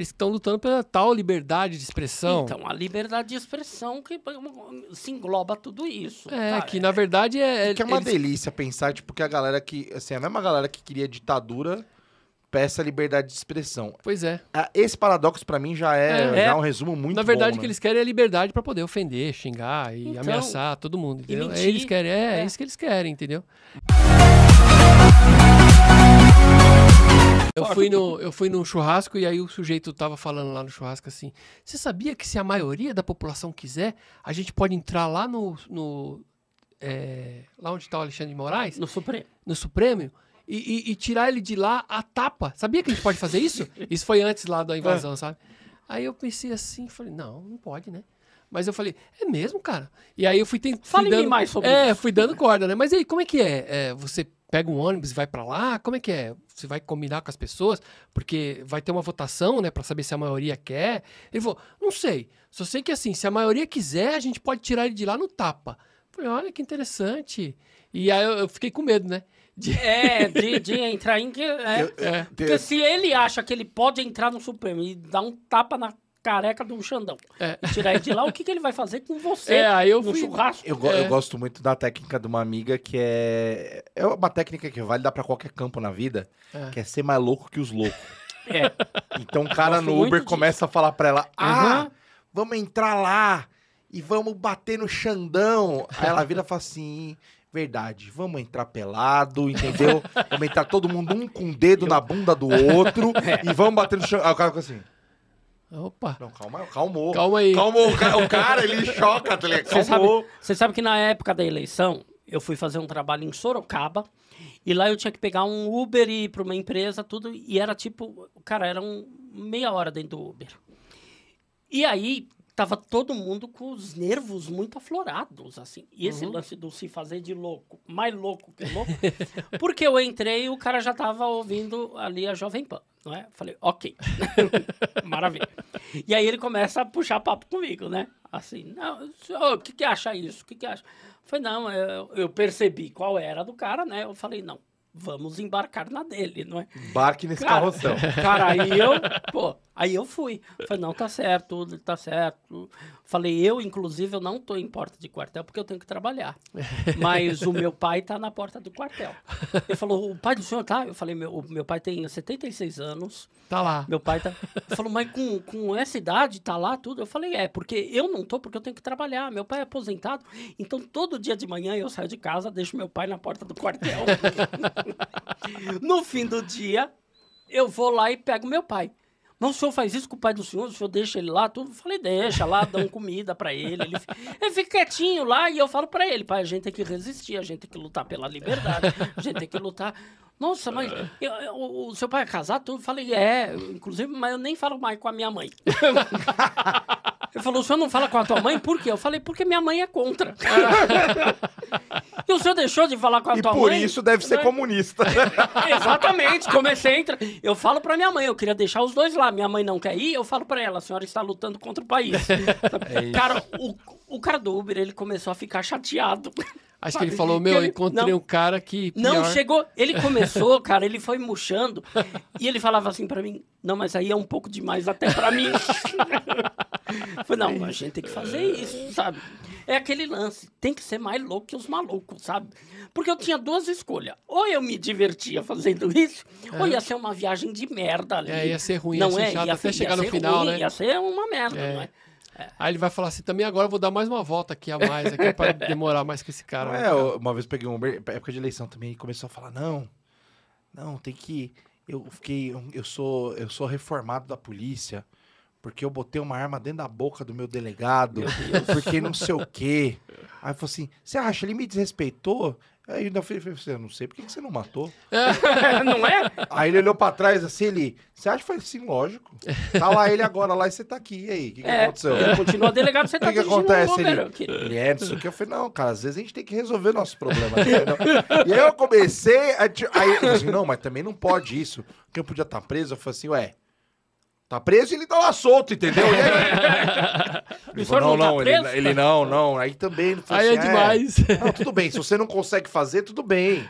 eles estão lutando pela tal liberdade de expressão. Então, a liberdade de expressão que se engloba tudo isso. É, cara. que na verdade é. é que é uma eles... delícia pensar, tipo, que a galera que. Assim, a mesma galera que queria ditadura peça liberdade de expressão. Pois é. Ah, esse paradoxo para mim já é, é. Já é é. um resumo muito Na verdade, bom, o que né? eles querem é liberdade para poder ofender, xingar e então, ameaçar todo mundo. Entendeu? É, eles querem, é, é, é, isso que eles querem, entendeu? Eu fui, no, eu fui num churrasco e aí o sujeito tava falando lá no churrasco assim: Você sabia que se a maioria da população quiser, a gente pode entrar lá no. no é, lá onde tá o Alexandre de Moraes? No Supremo. No Supremo. E, e, e, tirar ele de lá a tapa. Sabia que a gente pode fazer isso? Isso foi antes lá da é. invasão, é. sabe? Aí eu pensei assim, falei, não, não pode, né? Mas eu falei, é mesmo, cara? E aí eu fui tentando. Fale fui dando, mais sobre é, isso. É, fui dando corda, né? Mas aí, como é que é? é você pega um ônibus e vai para lá? Como é que é? Você vai combinar com as pessoas? Porque vai ter uma votação, né, para saber se a maioria quer. Ele falou: "Não sei. Só sei que assim, se a maioria quiser, a gente pode tirar ele de lá no tapa". Eu falei: "Olha que interessante". E aí eu, eu fiquei com medo, né? De... É, de, de, entrar em. É, eu, é. porque se ele acha que ele pode entrar no Supremo e dar um tapa na careca do Xandão. É. E tirar ele de lá, o que, que ele vai fazer com você é, aí eu no fui... churrasco? Eu, é. eu, gosto muito da técnica de uma amiga que é. É uma técnica que vale dar pra qualquer campo na vida, é. que é ser mais louco que os loucos. É. Então o cara no Uber começa a falar pra ela: ah, uhum. vamos entrar lá e vamos bater no Xandão. Aí ela vira e fala assim. Verdade, vamos entrar pelado, entendeu? vamos entrar todo mundo um com o um dedo eu... na bunda do outro é. e vamos bater no chão. Aí o cara fica assim. Opa. Não, calma, calmou. Calma aí. Calmou. O cara, ele choca, tá ligado? Você sabe, sabe que na época da eleição, eu fui fazer um trabalho em Sorocaba e lá eu tinha que pegar um Uber e ir para uma empresa, tudo, e era tipo, cara, era um meia hora dentro do Uber. E aí tava todo mundo com os nervos muito aflorados, assim. E esse uhum. lance do se fazer de louco, mais louco que louco, porque eu entrei e o cara já tava ouvindo ali a Jovem Pan, não é? Falei, ok, maravilha. E aí ele começa a puxar papo comigo, né? Assim, não, o que, que acha isso? O que, que acha? Eu falei, não, eu, eu percebi qual era do cara, né? Eu falei, não, vamos embarcar na dele, não é? Embarque nesse cara, carroção. Cara, aí eu, pô, Aí eu fui. Falei, não, tá certo, tá certo. Falei, eu, inclusive, eu não tô em porta de quartel porque eu tenho que trabalhar. Mas o meu pai tá na porta do quartel. Ele falou, o pai do senhor tá? Eu falei, meu, meu pai tem 76 anos. Tá lá. Meu pai tá. Ele falou, mas com, com essa idade, tá lá tudo? Eu falei, é, porque eu não tô, porque eu tenho que trabalhar. Meu pai é aposentado. Então, todo dia de manhã eu saio de casa, deixo meu pai na porta do quartel. no fim do dia, eu vou lá e pego meu pai. Não, o senhor faz isso com o pai do senhor, o senhor deixa ele lá, tudo. Eu falei, deixa lá, dão comida para ele. Ele, ele fica quietinho lá e eu falo para ele, pai, a gente tem que resistir, a gente tem que lutar pela liberdade, a gente tem que lutar. Nossa, mas é. eu, eu, o seu pai é casado? Eu falei, é, inclusive, mas eu nem falo mais com a minha mãe. Ele falou: o senhor não fala com a tua mãe? Por quê? Eu falei: porque minha mãe é contra. e o senhor deixou de falar com a e tua mãe? E por isso deve ser né? comunista. Exatamente. Comecei a entrar. Eu falo pra minha mãe: eu queria deixar os dois lá. Minha mãe não quer ir. Eu falo pra ela: a senhora está lutando contra o país. É cara, o, o cara do Uber, ele começou a ficar chateado. Acho que ele falou, meu, ele... encontrei não, um cara que. Pior... Não, chegou. Ele começou, cara, ele foi murchando. e ele falava assim para mim: não, mas aí é um pouco demais até para mim. falei, não, a gente tem que fazer é. isso, sabe? É aquele lance. Tem que ser mais louco que os malucos, sabe? Porque eu tinha duas escolhas. Ou eu me divertia fazendo isso, é. ou ia ser uma viagem de merda ali. É, ia ser ruim, não ia ser é? chato, ia, até chegar ia no final, ruim, né? Ia ser uma merda, é. não é? É. Aí ele vai falar assim, também agora eu vou dar mais uma volta aqui a mais, aqui pra demorar mais que esse cara. Né, é, eu, uma vez peguei um Uber, época de eleição também, e começou a falar, não, não, tem que... Eu fiquei... Eu sou, eu sou reformado da polícia porque eu botei uma arma dentro da boca do meu delegado, meu porque não sei o quê. Aí falou assim: você acha, ele me desrespeitou? Aí eu falei, falei, eu não sei, por que, você não matou? não é? Aí ele olhou pra trás assim, ele, você acha? que Foi assim, lógico. Tá lá ele agora, lá e você tá aqui, e aí? O que, que é, aconteceu? Ele continua delegado, você tá aqui. O que, tá acontece? ele, que... ele é, isso Eu falei, não, cara, às vezes a gente tem que resolver nossos problemas. e aí eu comecei, a, aí eu falei assim, não, mas também não pode isso, porque eu podia estar tá preso. Eu falei assim, ué, Tá preso e ele tá lá solto, entendeu? ele falou, não, não, tá ele, ele, não, não. Aí também. Aí é assim, é demais. É. Não, tudo bem, se você não consegue fazer, tudo bem.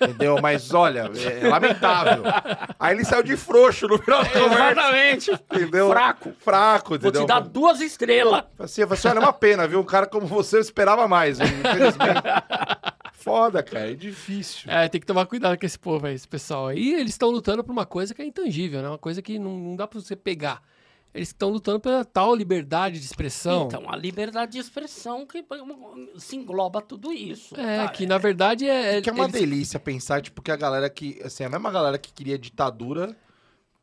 Entendeu? Mas olha, é lamentável. Aí ele saiu de frouxo no final do Exatamente. Entendeu? Fraco. Fraco, entendeu? Vou te dar duas estrelas. Assim, assim, olha, é uma pena, viu? Um cara como você eu esperava mais, né? infelizmente. foda, cara. É difícil. É, tem que tomar cuidado com esse povo aí, esse pessoal. E eles estão lutando por uma coisa que é intangível, né? Uma coisa que não, não dá pra você pegar. Eles estão lutando pela tal liberdade de expressão. Então, a liberdade de expressão que se engloba tudo isso. É, cara. que na verdade é. é que é uma eles... delícia pensar, tipo, que a galera que. Assim, a mesma galera que queria ditadura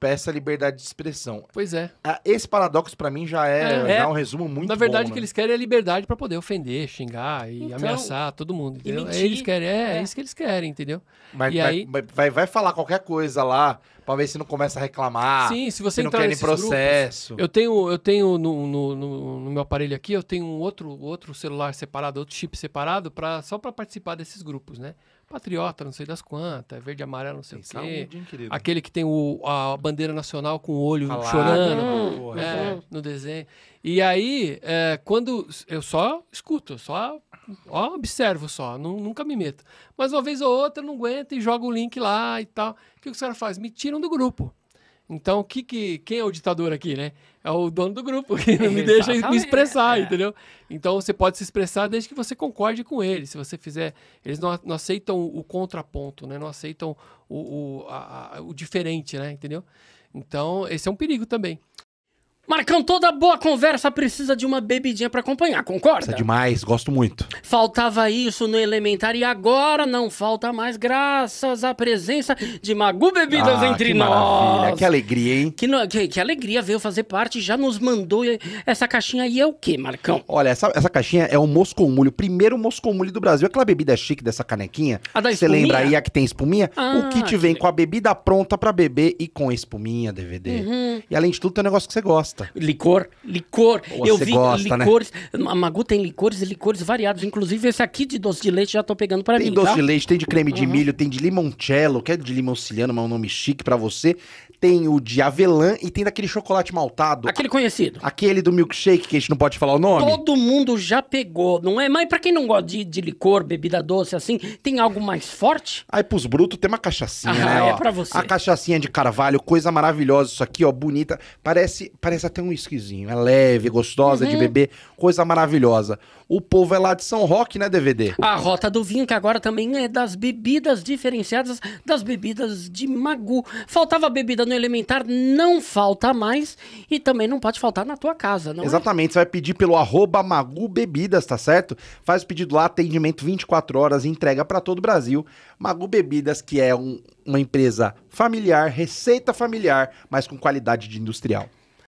peça liberdade de expressão. Pois é. Ah, esse paradoxo para mim já é, é. Já é um resumo muito Na verdade, bom, o que né? eles querem é liberdade para poder ofender, xingar e então, ameaçar todo mundo. Entendeu? É, eles querem, é, é, é, isso que eles querem, entendeu? Mas, e mas, aí... vai, vai falar qualquer coisa lá para ver se não começa a reclamar. Sim, se você se entrar não quer em processo. Grupos, eu tenho, eu tenho no, no, no, no, meu aparelho aqui, eu tenho um outro, outro celular separado, outro chip separado para só para participar desses grupos, né? patriota, não sei das quantas, é verde amarelo, não sei tem o quê. Saúde, hein, Aquele que tem o, a bandeira nacional com o olho Falado. chorando hum, é, hum. no desenho. E aí, é, quando eu só escuto, só ó, observo só, não, nunca me meto. Mas uma vez ou outra não aguento e jogo o link lá e tal. O que o senhor faz? Me tiram do grupo. Então, que, que, quem é o ditador aqui, né? É o dono do grupo, que não me deixa me expressar, é. entendeu? Então, você pode se expressar desde que você concorde com ele. Se você fizer. Eles não, não aceitam o contraponto, né? Não aceitam o, o, a, o diferente, né? Entendeu? Então, esse é um perigo também. Marcão, toda boa conversa precisa de uma bebidinha para acompanhar, concorda? É demais, gosto muito. Faltava isso no Elementar e agora não falta mais, graças à presença de Magu Bebidas ah, entre que nós. Maravilha, que alegria, hein? Que, que, que, alegria veio fazer parte, já nos mandou essa caixinha aí é o quê, Marcão? Olha, essa, essa caixinha é o Moscou Mulho, o primeiro Mulho do Brasil. Aquela bebida chique dessa canequinha. A da Você lembra aí a que tem espuminha? Ah, o kit vem com a bebida pronta para beber e com espuminha, DVD. Uhum. E além de tudo, tem um negócio que você gosta gosta. Licor, licor. eu vi gosta, né? licores. Né? A Magu tem licores e licores variados. Inclusive, esse aqui de doce de leite já tô pegando para mim. Tem doce tá? de leite, tem de creme de uhum. milho, tem de limoncello, que é de siciliano, mas é um nome chique para você. Tem o de avelã e tem daquele chocolate maltado. Aquele conhecido. Aquele do milkshake, que a gente não pode falar o nome. Todo mundo já pegou, não é? Mas para quem não gosta de, de, licor, bebida doce, assim, tem algo mais forte? Aí pros brutos tem uma cachaçinha, ah, né? É ó. pra você. A cachaçinha de carvalho, coisa maravilhosa isso aqui, ó, bonita. Parece, parece tem um esquisinho. É leve, gostosa uhum. de beber, coisa maravilhosa. O povo é lá de São Roque, né, DVD? A Rota do Vinho, que agora também é das bebidas diferenciadas das bebidas de Magu. Faltava bebida no elementar, não falta mais. E também não pode faltar na tua casa, não é? Exatamente, é? você vai pedir pelo arroba Magu Bebidas, tá certo? Faz o pedido lá, atendimento 24 horas, entrega para todo o Brasil. Magu Bebidas, que é um, uma empresa familiar, receita familiar, mas com qualidade de industrial.